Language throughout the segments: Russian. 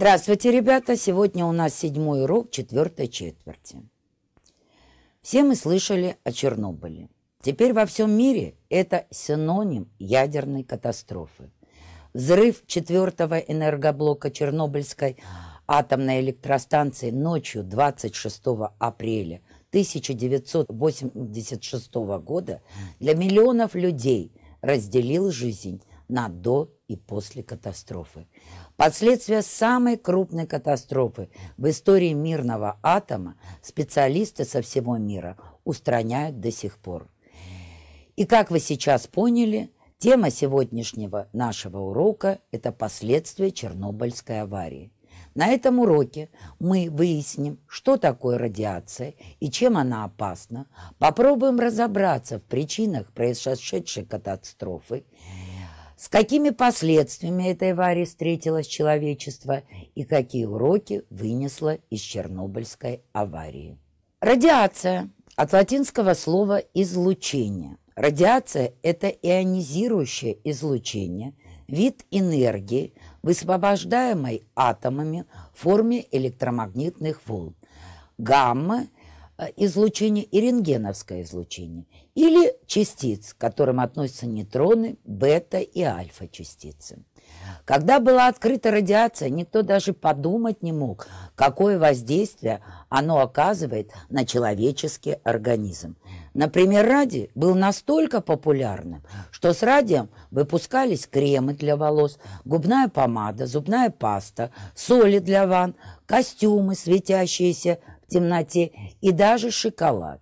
Здравствуйте, ребята! Сегодня у нас седьмой урок четвертой четверти. Все мы слышали о Чернобыле. Теперь во всем мире это синоним ядерной катастрофы. Взрыв четвертого энергоблока Чернобыльской атомной электростанции ночью 26 апреля 1986 года для миллионов людей разделил жизнь на до и после катастрофы. Последствия самой крупной катастрофы в истории мирного атома специалисты со всего мира устраняют до сих пор. И как вы сейчас поняли, тема сегодняшнего нашего урока – это последствия Чернобыльской аварии. На этом уроке мы выясним, что такое радиация и чем она опасна, попробуем разобраться в причинах происшедшей катастрофы, с какими последствиями этой аварии встретилось человечество и какие уроки вынесла из Чернобыльской аварии. Радиация от латинского слова «излучение». Радиация – это ионизирующее излучение, вид энергии, высвобождаемой атомами в форме электромагнитных волн. Гамма – Э, излучение и рентгеновское излучение, или частиц, к которым относятся нейтроны, бета и альфа-частицы. Когда была открыта радиация, никто даже подумать не мог, какое воздействие оно оказывает на человеческий организм. Например, ради был настолько популярным, что с радием выпускались кремы для волос, губная помада, зубная паста, соли для ванн, костюмы, светящиеся темноте и даже шоколад.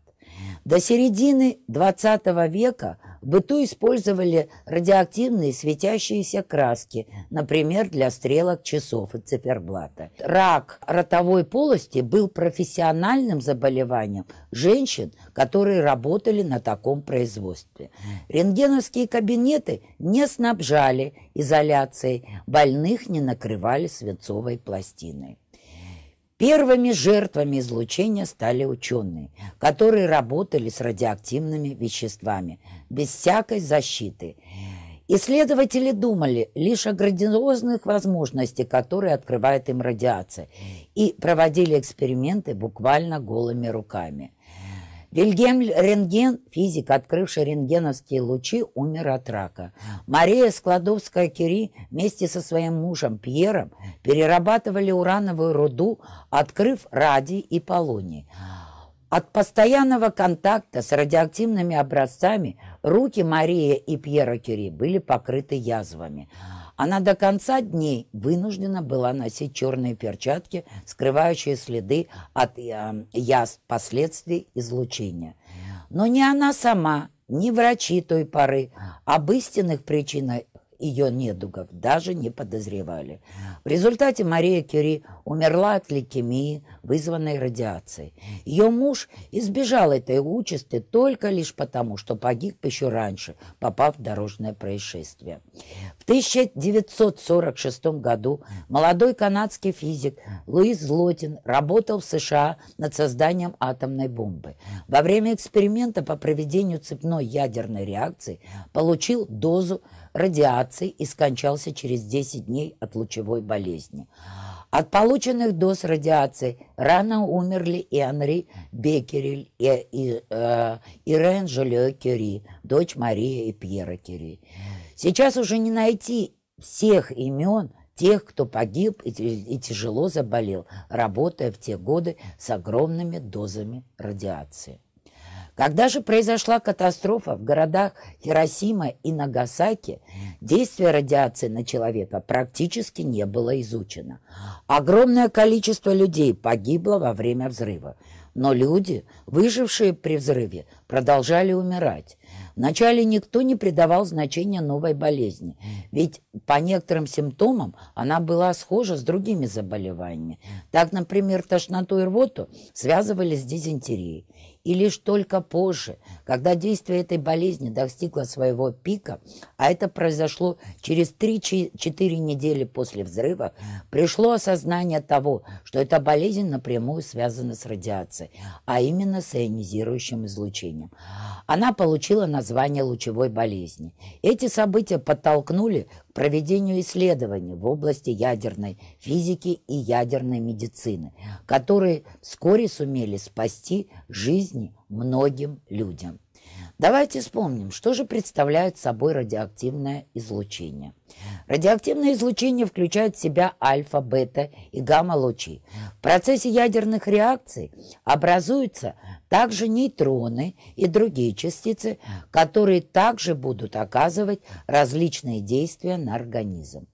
До середины XX века в быту использовали радиоактивные светящиеся краски, например, для стрелок, часов и циферблата. Рак ротовой полости был профессиональным заболеванием женщин, которые работали на таком производстве. Рентгеновские кабинеты не снабжали изоляцией, больных не накрывали свинцовой пластиной. Первыми жертвами излучения стали ученые, которые работали с радиоактивными веществами без всякой защиты. Исследователи думали лишь о грандиозных возможностях, которые открывает им радиация, и проводили эксперименты буквально голыми руками – Вильгельм Рентген, физик, открывший рентгеновские лучи, умер от рака. Мария Складовская-Кюри вместе со своим мужем Пьером перерабатывали урановую руду, открыв радий и полоний. От постоянного контакта с радиоактивными образцами руки Марии и Пьера Кюри были покрыты язвами – она до конца дней вынуждена была носить черные перчатки, скрывающие следы от э, последствий излучения. Но ни она сама, ни врачи той поры об истинных причинах ее недугов даже не подозревали. В результате Мария Кюри умерла от лейкемии, вызванной радиацией. Ее муж избежал этой участи только лишь потому, что погиб еще раньше, попав в дорожное происшествие. В 1946 году молодой канадский физик Луис Злотин работал в США над созданием атомной бомбы. Во время эксперимента по проведению цепной ядерной реакции получил дозу радиации и скончался через 10 дней от лучевой болезни. От полученных доз радиации рано умерли и Анри Беккерель, и, и э, Ирен Жоле Кюри, дочь Марии и Пьера Кюри. Сейчас уже не найти всех имен тех, кто погиб и, и тяжело заболел, работая в те годы с огромными дозами радиации. Когда же произошла катастрофа в городах Хиросима и Нагасаки, действие радиации на человека практически не было изучено. Огромное количество людей погибло во время взрыва, но люди, выжившие при взрыве, продолжали умирать. Вначале никто не придавал значения новой болезни, ведь по некоторым симптомам она была схожа с другими заболеваниями. Так, например, тошноту и рвоту связывали с дизентерией. И лишь только позже, когда действие этой болезни достигло своего пика, а это произошло через 3-4 недели после взрыва, пришло осознание того, что эта болезнь напрямую связана с радиацией, а именно с ионизирующим излучением. Она получила название лучевой болезни. Эти события подтолкнули проведению исследований в области ядерной физики и ядерной медицины, которые вскоре сумели спасти жизни многим людям. Давайте вспомним, что же представляет собой радиоактивное излучение. Радиоактивное излучение включает в себя альфа, бета и гамма-лучи. В процессе ядерных реакций образуются также нейтроны и другие частицы, которые также будут оказывать различные действия на организм.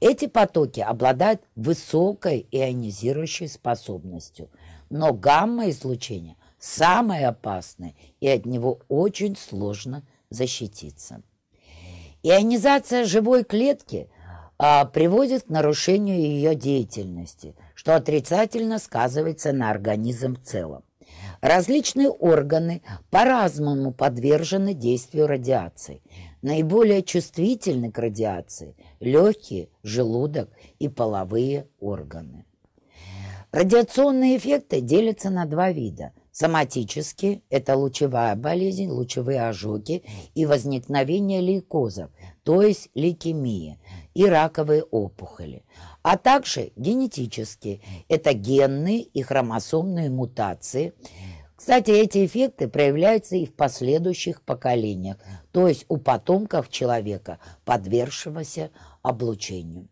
Эти потоки обладают высокой ионизирующей способностью, но гамма-излучение самое опасное и от него очень сложно защититься. Ионизация живой клетки а, приводит к нарушению ее деятельности, что отрицательно сказывается на организм в целом. Различные органы по-разному подвержены действию радиации. Наиболее чувствительны к радиации легкие, желудок и половые органы. Радиационные эффекты делятся на два вида Соматически это лучевая болезнь, лучевые ожоги и возникновение лейкозов, то есть лейкемии и раковые опухоли. А также генетически это генные и хромосомные мутации. Кстати, эти эффекты проявляются и в последующих поколениях, то есть у потомков человека, подвергшегося облучению.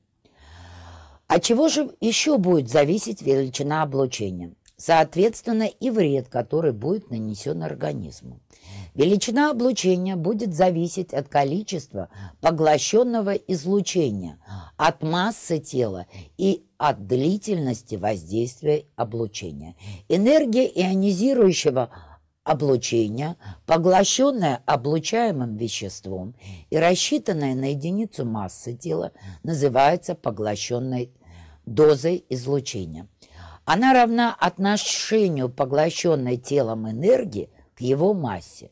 От чего же еще будет зависеть величина облучения? Соответственно, и вред, который будет нанесен организму. Величина облучения будет зависеть от количества поглощенного излучения, от массы тела и от длительности воздействия облучения. Энергия ионизирующего облучения, поглощенная облучаемым веществом и рассчитанная на единицу массы тела, называется поглощенной дозой излучения. Она равна отношению поглощенной телом энергии к его массе.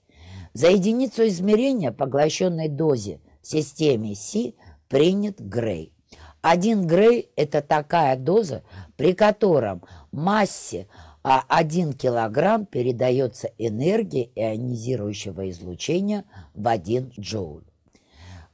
За единицу измерения поглощенной дозе в системе Си принят Грей. Один Грей – это такая доза, при котором массе а 1 килограмм передается энергия ионизирующего излучения в 1 джоуль.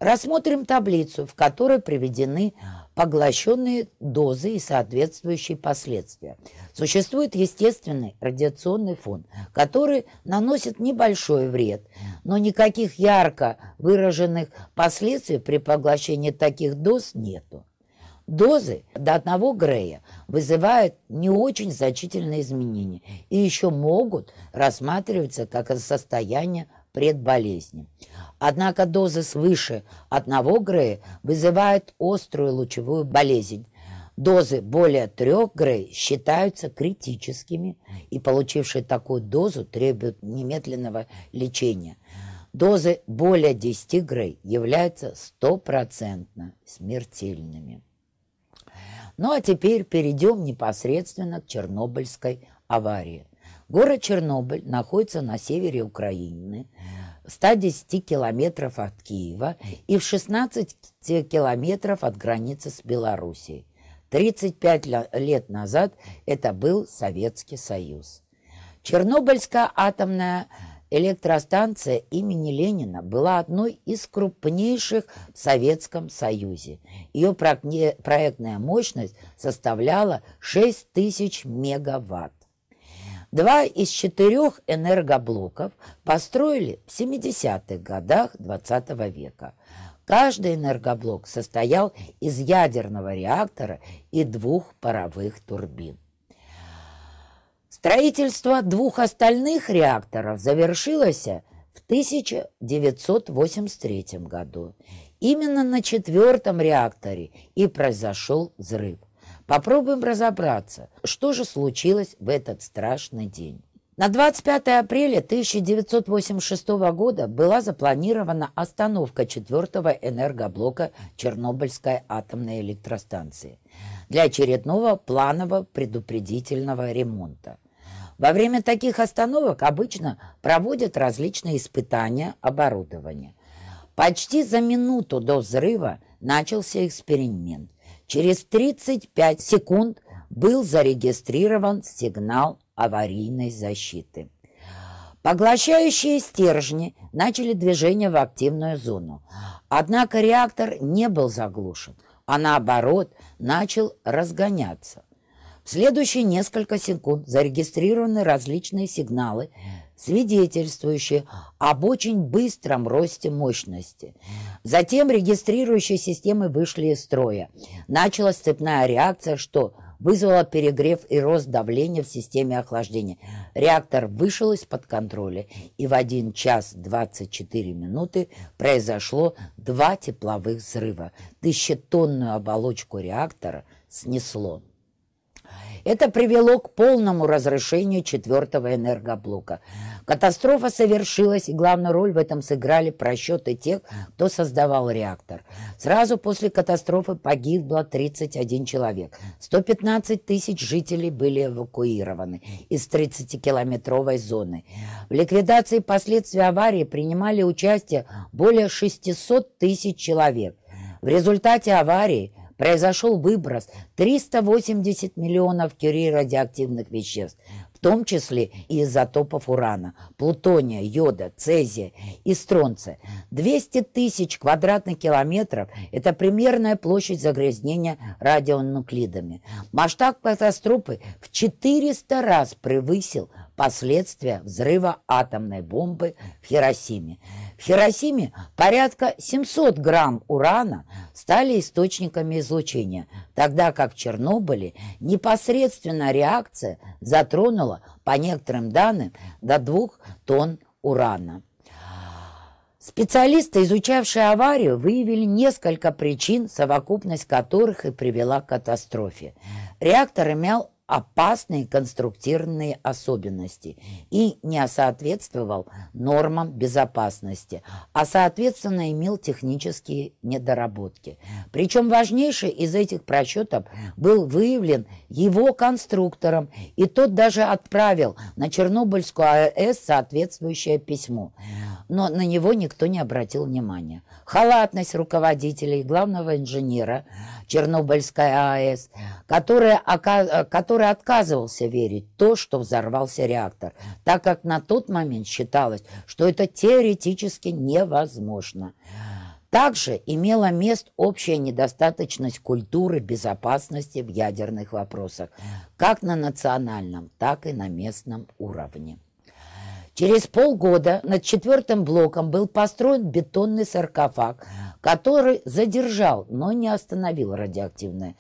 Рассмотрим таблицу, в которой приведены поглощенные дозы и соответствующие последствия. Существует естественный радиационный фон, который наносит небольшой вред, но никаких ярко выраженных последствий при поглощении таких доз нету. Дозы до одного грея вызывают не очень значительные изменения и еще могут рассматриваться как состояние предболезни. Однако дозы свыше 1 Грея вызывают острую лучевую болезнь. Дозы более 3 Грей считаются критическими и получившие такую дозу требуют немедленного лечения. Дозы более 10 Грей являются стопроцентно смертельными. Ну а теперь перейдем непосредственно к Чернобыльской аварии. Город Чернобыль находится на севере Украины, в 110 километров от Киева и в 16 километров от границы с Белоруссией. 35 лет назад это был Советский Союз. Чернобыльская атомная электростанция имени Ленина была одной из крупнейших в Советском Союзе. Ее проектная мощность составляла 6 тысяч мегаватт. Два из четырех энергоблоков построили в 70-х годах XX -го века. Каждый энергоблок состоял из ядерного реактора и двух паровых турбин. Строительство двух остальных реакторов завершилось в 1983 году. Именно на четвертом реакторе и произошел взрыв – Попробуем разобраться, что же случилось в этот страшный день. На 25 апреля 1986 года была запланирована остановка четвертого энергоблока Чернобыльской атомной электростанции для очередного планового предупредительного ремонта. Во время таких остановок обычно проводят различные испытания оборудования. Почти за минуту до взрыва начался эксперимент. Через 35 секунд был зарегистрирован сигнал аварийной защиты. Поглощающие стержни начали движение в активную зону. Однако реактор не был заглушен, а наоборот начал разгоняться. В следующие несколько секунд зарегистрированы различные сигналы, свидетельствующие об очень быстром росте мощности. Затем регистрирующие системы вышли из строя. Началась цепная реакция, что вызвало перегрев и рост давления в системе охлаждения. Реактор вышел из-под контроля, и в 1 час 24 минуты произошло два тепловых взрыва. Тысячетонную оболочку реактора снесло. Это привело к полному разрушению четвертого энергоблока. Катастрофа совершилась, и главную роль в этом сыграли просчеты тех, кто создавал реактор. Сразу после катастрофы погибло 31 человек. 115 тысяч жителей были эвакуированы из 30-километровой зоны. В ликвидации последствий аварии принимали участие более 600 тысяч человек. В результате аварии – произошел выброс 380 миллионов кюри радиоактивных веществ, в том числе и изотопов урана, плутония, йода, цезия и стронция. 200 тысяч квадратных километров – это примерная площадь загрязнения радионуклидами. Масштаб катастрофы в 400 раз превысил последствия взрыва атомной бомбы в Хиросиме. В Хиросиме порядка 700 грамм урана стали источниками излучения, тогда как в Чернобыле непосредственно реакция затронула, по некоторым данным, до 2 тонн урана. Специалисты, изучавшие аварию, выявили несколько причин, совокупность которых и привела к катастрофе. Реактор имел опасные конструктивные особенности и не соответствовал нормам безопасности, а соответственно имел технические недоработки. Причем важнейший из этих просчетов был выявлен его конструктором, и тот даже отправил на Чернобыльскую АЭС соответствующее письмо. Но на него никто не обратил внимания. Халатность руководителей главного инженера Чернобыльской АЭС – который, э, который отказывался верить в то, что взорвался реактор, так как на тот момент считалось, что это теоретически невозможно. Также имела место общая недостаточность культуры безопасности в ядерных вопросах, как на национальном, так и на местном уровне. Через полгода над четвертым блоком был построен бетонный саркофаг, который задержал, но не остановил радиоактивное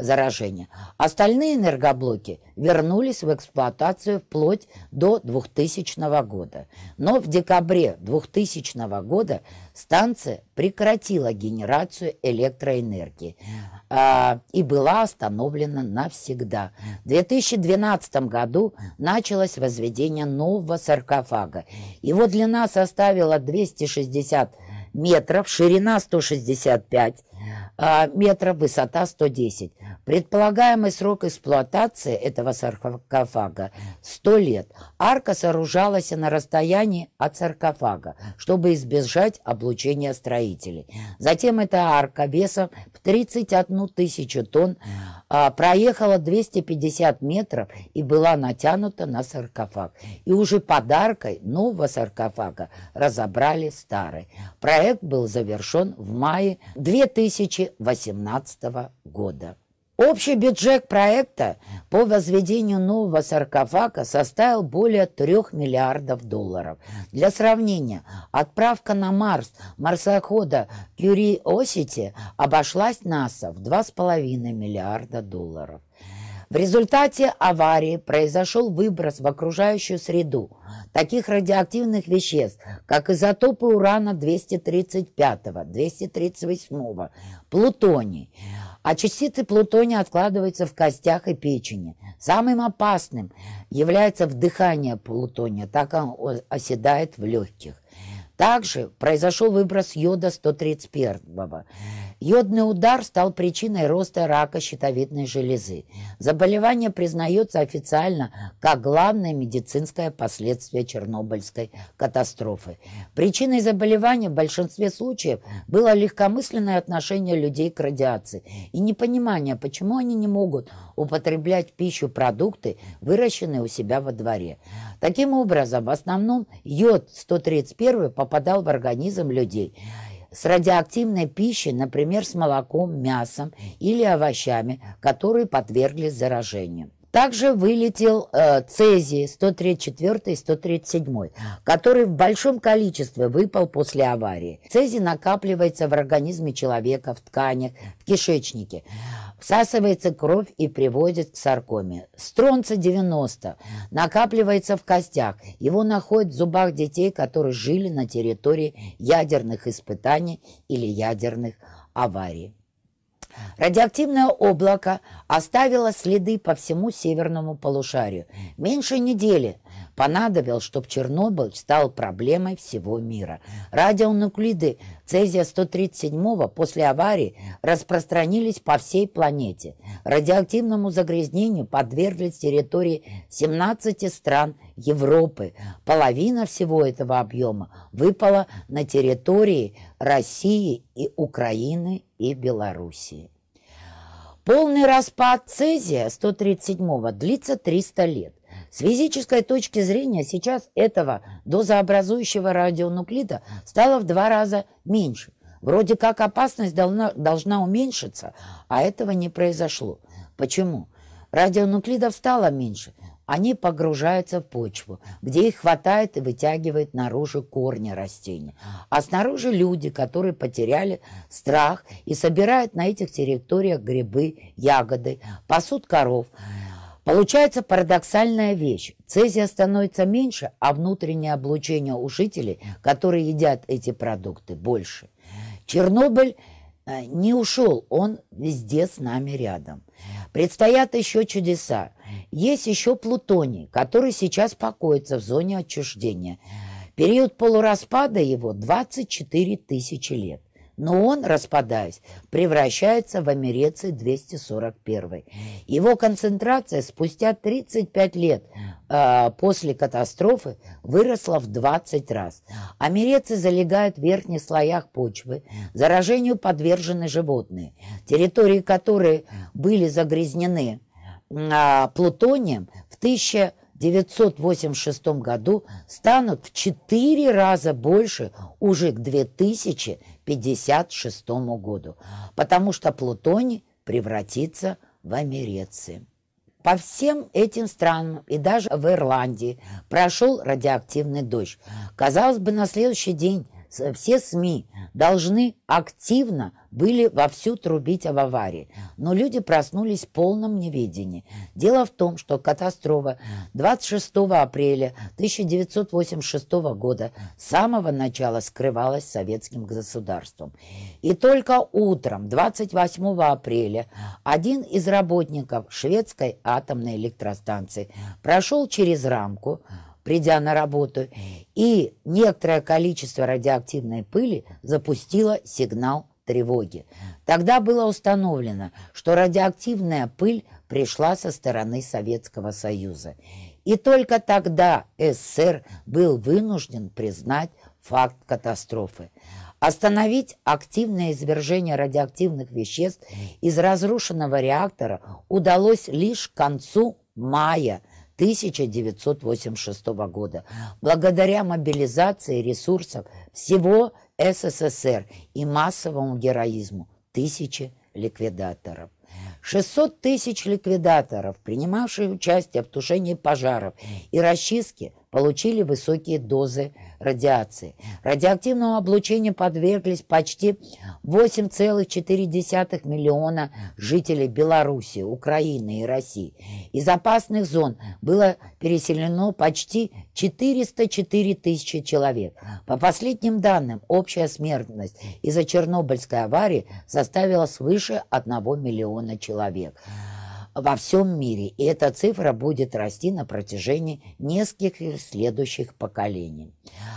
заражения. Остальные энергоблоки вернулись в эксплуатацию вплоть до 2000 года. Но в декабре 2000 года станция прекратила генерацию электроэнергии э, и была остановлена навсегда. В 2012 году началось возведение нового саркофага. Его длина составила 260 метров, ширина 165 а, метров, высота 110. Предполагаемый срок эксплуатации этого саркофага 100 лет. Арка сооружалась на расстоянии от саркофага, чтобы избежать облучения строителей. Затем эта арка весом в 31 тысячу тонн а, проехала 250 метров и была натянута на саркофаг. И уже подаркой нового саркофага разобрали старый. Проект был завершен в мае 2018 года. Общий бюджет проекта по возведению нового саркофага составил более 3 миллиардов долларов. Для сравнения, отправка на Марс марсохода Кюри Осити обошлась НАСА в 2,5 миллиарда долларов. В результате аварии произошел выброс в окружающую среду таких радиоактивных веществ, как изотопы урана-235, 238, плутоний, а частицы плутония откладываются в костях и печени. Самым опасным является вдыхание плутония, так он оседает в легких. Также произошел выброс йода-131 Йодный удар стал причиной роста рака щитовидной железы. Заболевание признается официально как главное медицинское последствие Чернобыльской катастрофы. Причиной заболевания в большинстве случаев было легкомысленное отношение людей к радиации и непонимание, почему они не могут употреблять в пищу продукты, выращенные у себя во дворе. Таким образом, в основном йод-131 попадал в организм людей – с радиоактивной пищей, например, с молоком, мясом или овощами, которые подверглись заражению. Также вылетел э, цезий 134 и 137, который в большом количестве выпал после аварии. Цезий накапливается в организме человека, в тканях, в кишечнике всасывается кровь и приводит к саркоме. Стронца 90 накапливается в костях. Его находят в зубах детей, которые жили на территории ядерных испытаний или ядерных аварий. Радиоактивное облако оставило следы по всему северному полушарию. Меньше недели понадобилось, чтобы Чернобыль стал проблемой всего мира. Радионуклиды цезия-137 после аварии распространились по всей планете. Радиоактивному загрязнению подверглись территории 17 стран Европы. Половина всего этого объема выпала на территории России и Украины и Белоруссии. Полный распад цезия 137 длится 300 лет. С физической точки зрения сейчас этого дозообразующего радионуклида стало в два раза меньше. Вроде как опасность должна, должна уменьшиться, а этого не произошло. Почему? Радионуклидов стало меньше – они погружаются в почву, где их хватает и вытягивает наружу корни растений. А снаружи люди, которые потеряли страх и собирают на этих территориях грибы, ягоды, пасут коров. Получается парадоксальная вещь. Цезия становится меньше, а внутреннее облучение у жителей, которые едят эти продукты, больше. Чернобыль – Э, не ушел, он везде с нами рядом. Предстоят еще чудеса. Есть еще Плутоний, который сейчас покоится в зоне отчуждения. Период полураспада его 24 тысячи лет но он, распадаясь, превращается в амереций-241. Его концентрация спустя 35 лет э, после катастрофы выросла в 20 раз. Амерецы залегают в верхних слоях почвы, заражению подвержены животные, территории которые были загрязнены э, плутонием в 1000 1986 году станут в 4 раза больше уже к 2000, 1956 году, потому что Плутоний превратится в Амереции. По всем этим странам и даже в Ирландии прошел радиоактивный дождь. Казалось бы, на следующий день все СМИ должны активно были вовсю трубить об аварии, но люди проснулись в полном неведении. Дело в том, что катастрофа 26 апреля 1986 года с самого начала скрывалась советским государством. И только утром 28 апреля один из работников шведской атомной электростанции прошел через рамку, придя на работу, и некоторое количество радиоактивной пыли запустило сигнал тревоги. Тогда было установлено, что радиоактивная пыль пришла со стороны Советского Союза. И только тогда СССР был вынужден признать факт катастрофы. Остановить активное извержение радиоактивных веществ из разрушенного реактора удалось лишь к концу мая 1986 года, благодаря мобилизации ресурсов всего СССР и массовому героизму тысячи ликвидаторов. 600 тысяч ликвидаторов, принимавшие участие в тушении пожаров и расчистке, получили высокие дозы радиации. Радиоактивному облучению подверглись почти 8,4 миллиона жителей Беларуси, Украины и России. Из опасных зон было переселено почти 404 тысячи человек. По последним данным, общая смертность из-за Чернобыльской аварии составила свыше 1 миллиона человек во всем мире, и эта цифра будет расти на протяжении нескольких следующих поколений.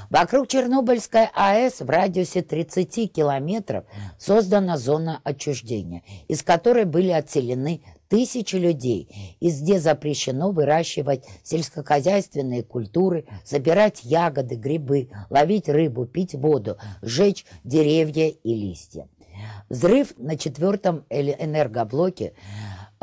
Вокруг Чернобыльской АЭС в радиусе 30 километров создана зона отчуждения, из которой были отселены тысячи людей, и где запрещено выращивать сельскохозяйственные культуры, собирать ягоды, грибы, ловить рыбу, пить воду, сжечь деревья и листья. Взрыв на четвертом энергоблоке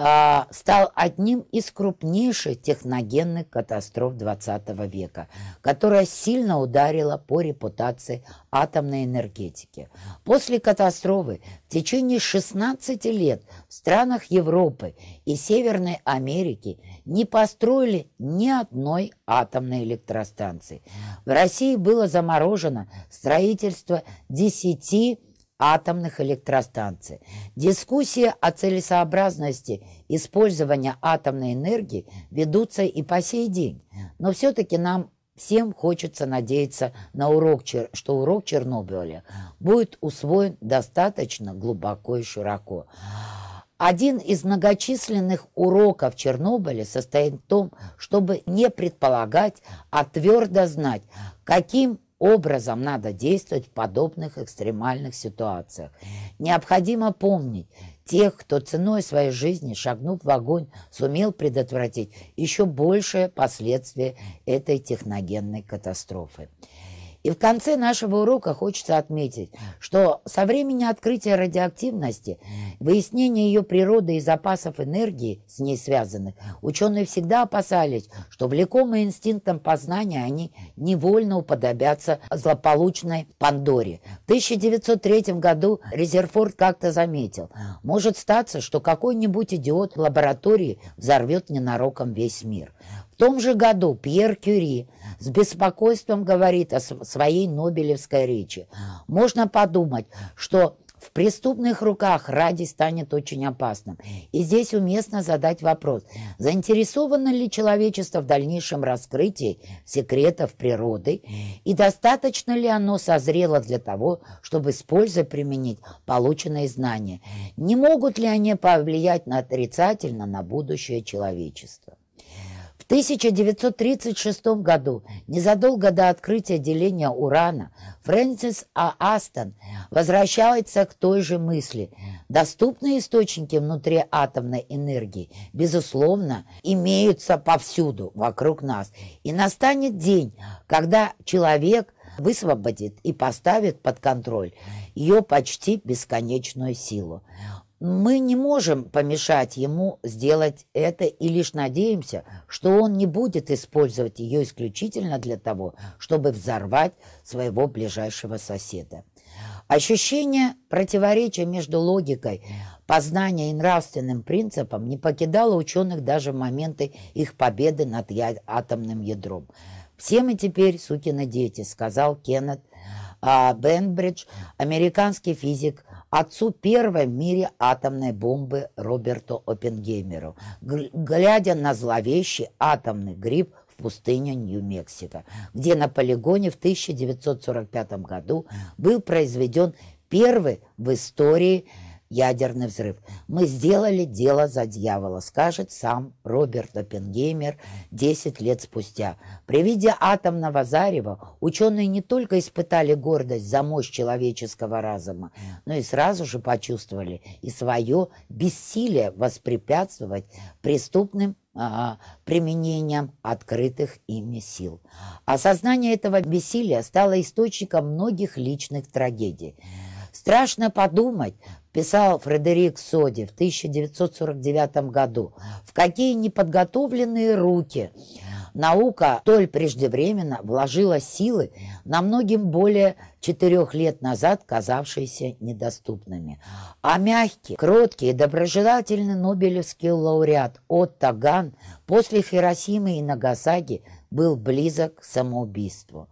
а, стал одним из крупнейших техногенных катастроф 20 века, которая сильно ударила по репутации атомной энергетики. После катастрофы в течение 16 лет в странах Европы и Северной Америки не построили ни одной атомной электростанции. В России было заморожено строительство 10 атомных электростанций. Дискуссии о целесообразности использования атомной энергии ведутся и по сей день, но все-таки нам всем хочется надеяться, на урок, что урок Чернобыля будет усвоен достаточно глубоко и широко. Один из многочисленных уроков Чернобыля состоит в том, чтобы не предполагать, а твердо знать, каким образом надо действовать в подобных экстремальных ситуациях. Необходимо помнить тех, кто ценой своей жизни, шагнув в огонь, сумел предотвратить еще большее последствия этой техногенной катастрофы. И в конце нашего урока хочется отметить, что со времени открытия радиоактивности, выяснения ее природы и запасов энергии, с ней связанных, ученые всегда опасались, что влекомые инстинктом познания они невольно уподобятся злополучной Пандоре. В 1903 году Резерфорд как-то заметил, может статься, что какой-нибудь идиот в лаборатории взорвет ненароком весь мир том же году Пьер Кюри с беспокойством говорит о своей Нобелевской речи. Можно подумать, что в преступных руках ради станет очень опасным. И здесь уместно задать вопрос, заинтересовано ли человечество в дальнейшем раскрытии секретов природы и достаточно ли оно созрело для того, чтобы с пользой применить полученные знания. Не могут ли они повлиять на отрицательно на будущее человечества? 1936 году, незадолго до открытия деления урана, Фрэнсис А. Астон возвращается к той же мысли. Доступные источники внутри энергии, безусловно, имеются повсюду вокруг нас. И настанет день, когда человек высвободит и поставит под контроль ее почти бесконечную силу. Мы не можем помешать ему сделать это и лишь надеемся, что он не будет использовать ее исключительно для того, чтобы взорвать своего ближайшего соседа. Ощущение противоречия между логикой познания и нравственным принципом не покидало ученых даже в моменты их победы над атомным ядром. «Все мы теперь сукины дети», — сказал Кеннет а, Бенбридж, американский физик, отцу первой в мире атомной бомбы Роберту Оппенгеймеру, глядя на зловещий атомный гриб в пустыне Нью-Мексико, где на полигоне в 1945 году был произведен первый в истории ядерный взрыв. Мы сделали дело за дьявола, скажет сам Роберт Оппенгеймер 10 лет спустя. При виде атомного зарева ученые не только испытали гордость за мощь человеческого разума, но и сразу же почувствовали и свое бессилие воспрепятствовать преступным а, применением открытых ими сил. Осознание этого бессилия стало источником многих личных трагедий. Страшно подумать, писал Фредерик Соди в 1949 году. В какие неподготовленные руки наука толь преждевременно вложила силы на многим более четырех лет назад казавшиеся недоступными. А мягкий, кроткий и доброжелательный нобелевский лауреат Отто Ган после Хиросимы и Нагасаги был близок к самоубийству.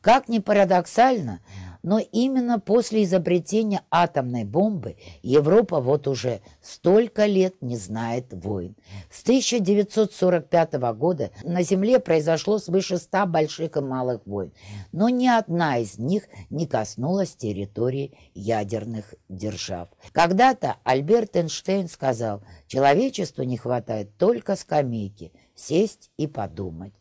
Как ни парадоксально, но именно после изобретения атомной бомбы Европа вот уже столько лет не знает войн. С 1945 года на Земле произошло свыше 100 больших и малых войн, но ни одна из них не коснулась территории ядерных держав. Когда-то Альберт Эйнштейн сказал, человечеству не хватает только скамейки, сесть и подумать.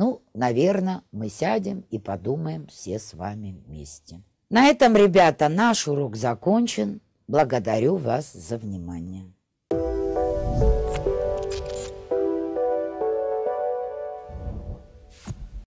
Ну, наверное, мы сядем и подумаем все с вами вместе. На этом, ребята, наш урок закончен. Благодарю вас за внимание.